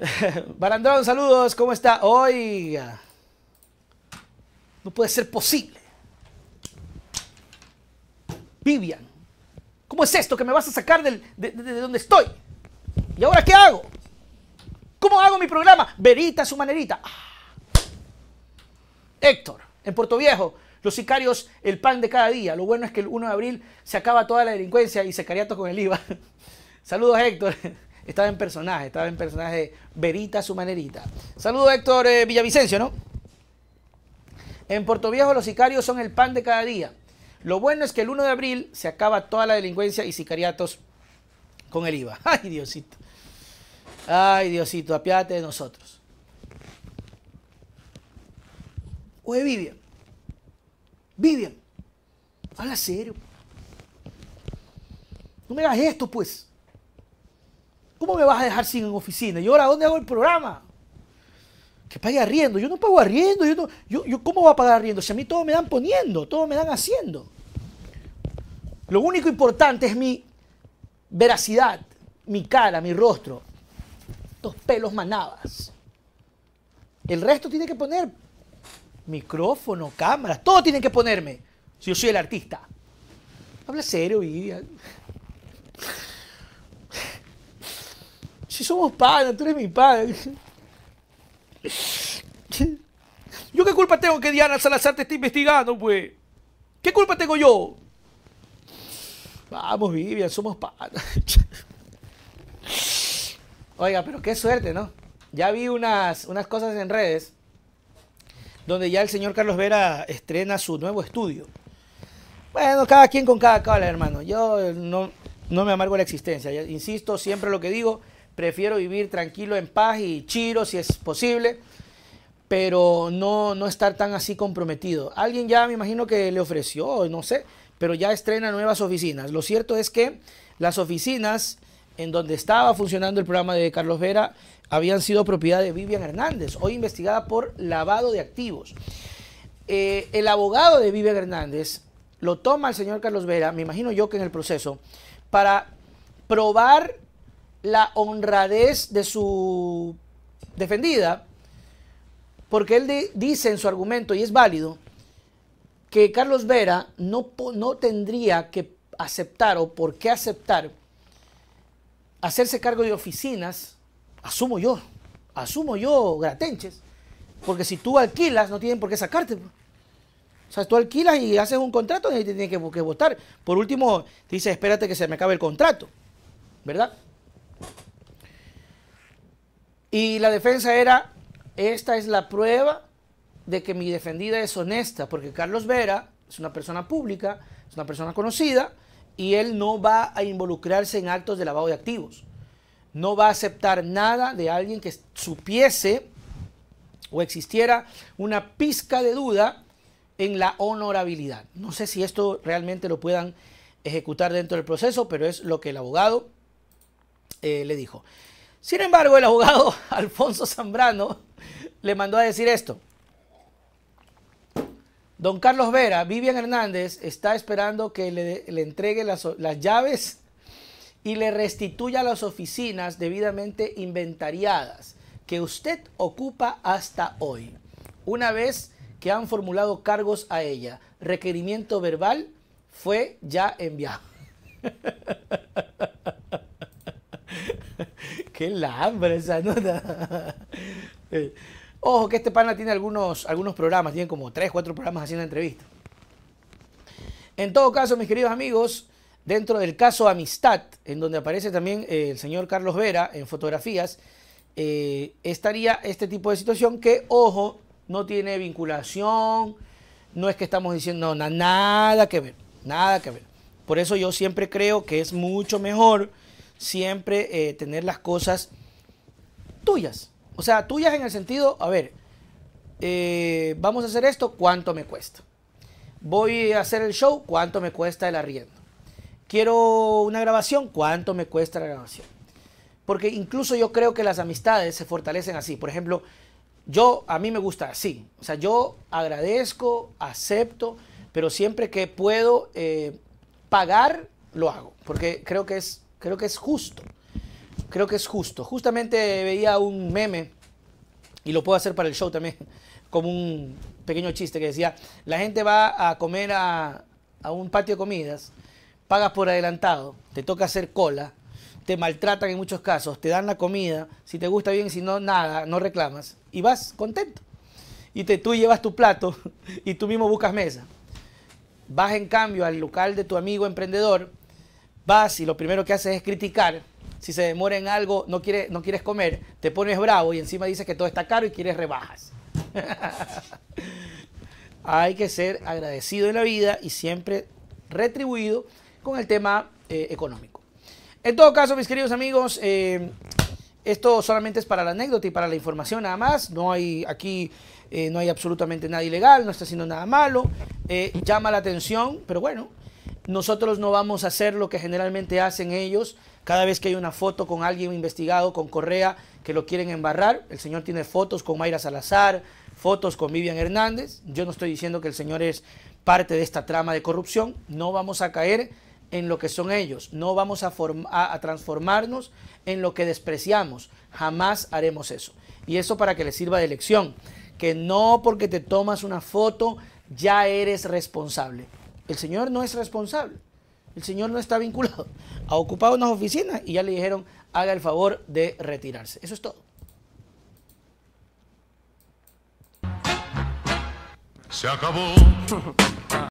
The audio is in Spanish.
Barandrón, saludos, ¿cómo está? Oiga, no puede ser posible. Vivian, ¿cómo es esto que me vas a sacar de, donde estoy? ¿Y ahora qué hago? ¿Cómo hago mi programa? Verita su manerita. Ah. Héctor, en Puerto Viejo, los sicarios, el pan de cada día. Lo bueno es que el 1 de abril se acaba toda la delincuencia y se cariato con el IVA. Saludos, Héctor estaba en personaje, estaba en personaje verita su manerita. Saludo Héctor eh, Villavicencio, ¿no? En Puerto Viejo los sicarios son el pan de cada día. Lo bueno es que el 1 de abril se acaba toda la delincuencia y sicariatos con el IVA. Ay, Diosito. Ay, Diosito, apiádate de nosotros. Oye, Vivian. Vivian. Habla serio. No me hagas esto, pues. ¿Cómo me vas a dejar sin oficina? ¿Y ahora dónde hago el programa? Que pague arriendo. Yo no pago arriendo. Yo yo, yo, ¿Cómo voy a pagar arriendo? Si a mí todo me dan poniendo, todo me dan haciendo. Lo único importante es mi veracidad, mi cara, mi rostro. Dos pelos manabas. El resto tiene que poner micrófono, cámara, todo tiene que ponerme. Si yo soy el artista. Habla serio, Vivian. si somos panas, tú eres mi padre. ¿Yo qué culpa tengo que Diana Salazar te esté investigando, pues? ¿Qué culpa tengo yo? Vamos, Vivian, somos panas. Oiga, pero qué suerte, ¿no? Ya vi unas, unas cosas en redes donde ya el señor Carlos Vera estrena su nuevo estudio. Bueno, cada quien con cada cola, hermano. Yo no, no me amargo la existencia. Insisto siempre lo que digo prefiero vivir tranquilo, en paz y chiro si es posible, pero no, no estar tan así comprometido. Alguien ya me imagino que le ofreció, no sé, pero ya estrena nuevas oficinas. Lo cierto es que las oficinas en donde estaba funcionando el programa de Carlos Vera habían sido propiedad de Vivian Hernández, hoy investigada por lavado de activos. Eh, el abogado de Vivian Hernández lo toma el señor Carlos Vera, me imagino yo que en el proceso, para probar la honradez de su defendida, porque él dice en su argumento, y es válido, que Carlos Vera no, no tendría que aceptar o por qué aceptar hacerse cargo de oficinas, asumo yo, asumo yo, Gratenches, porque si tú alquilas no tienen por qué sacarte. Pues. O sea, tú alquilas y haces un contrato y te tienen que, votar. Por último, dice, espérate que se me acabe el contrato, ¿verdad? Y la defensa era, esta es la prueba de que mi defendida es honesta, porque Carlos Vera es una persona pública, es una persona conocida, y él no va a involucrarse en actos de lavado de activos. No va a aceptar nada de alguien que supiese o existiera una pizca de duda en la honorabilidad. No sé si esto realmente lo puedan ejecutar dentro del proceso, pero es lo que el abogado eh, le dijo. Sin embargo, el abogado Alfonso Zambrano le mandó a decir esto. Don Carlos Vera, Vivian Hernández está esperando que le, entregue las, las, llaves y le restituya las oficinas debidamente inventariadas que usted ocupa hasta hoy. Una vez que han formulado cargos a ella, requerimiento verbal fue ya enviado. Qué lambre! esa nota. Ojo que este pana tiene algunos, algunos programas, tiene como tres, cuatro programas haciendo entrevistas. En todo caso, mis queridos amigos, dentro del caso Amistad, en donde aparece también eh, el señor Carlos Vera en fotografías, eh, estaría este tipo de situación que, ojo, no tiene vinculación, no es que estamos diciendo nada que ver, nada que ver. Por eso yo siempre creo que es mucho mejor siempre eh, tener las cosas tuyas. O sea, tuyas en el sentido, a ver, eh, vamos a hacer esto, ¿cuánto me cuesta? Voy a hacer el show, ¿cuánto me cuesta el arriendo? Quiero una grabación, ¿cuánto me cuesta la grabación? Porque incluso yo creo que las amistades se fortalecen así. Por ejemplo, yo a mí me gusta así. O sea, yo agradezco, acepto, pero siempre que puedo eh, pagar, lo hago. Porque creo que es Creo que es justo. Creo que es justo. Justamente veía un meme, y lo puedo hacer para el show también, como un pequeño chiste que decía, la gente va a comer a, un patio de comidas, pagas por adelantado, te toca hacer cola, te maltratan en muchos casos, te dan la comida, si te gusta bien, si no, nada, no reclamas, y vas contento. Y te, tú llevas tu plato y tú mismo buscas mesa. Vas en cambio al local de tu amigo emprendedor, vas y lo primero que haces es criticar, si se demora en algo, no, quiere, no quieres comer, te pones bravo y encima dices que todo está caro y quieres rebajas. Hay que ser agradecido en la vida y siempre retribuido con el tema eh, económico. En todo caso, mis queridos amigos, eh, esto solamente es para la anécdota y para la información nada más. No hay aquí, eh, no hay absolutamente nada ilegal, no está haciendo nada malo. llama la atención, pero bueno, nosotros no vamos a hacer lo que generalmente hacen ellos. Cada vez que hay una foto con alguien investigado, con Correa, que lo quieren embarrar, el señor tiene fotos con Mayra Salazar, fotos con Vivian Hernández. Yo no estoy diciendo que el señor es parte de esta trama de corrupción. No vamos a caer en lo que son ellos. No vamos a, transformarnos en lo que despreciamos. Jamás haremos eso. Y eso para que le sirva de lección. Que no porque te tomas una foto ya eres responsable. El señor no es responsable. El señor no está vinculado. Ha ocupado unas oficinas y ya le dijeron, haga el favor de retirarse. Eso es todo. Se acabó.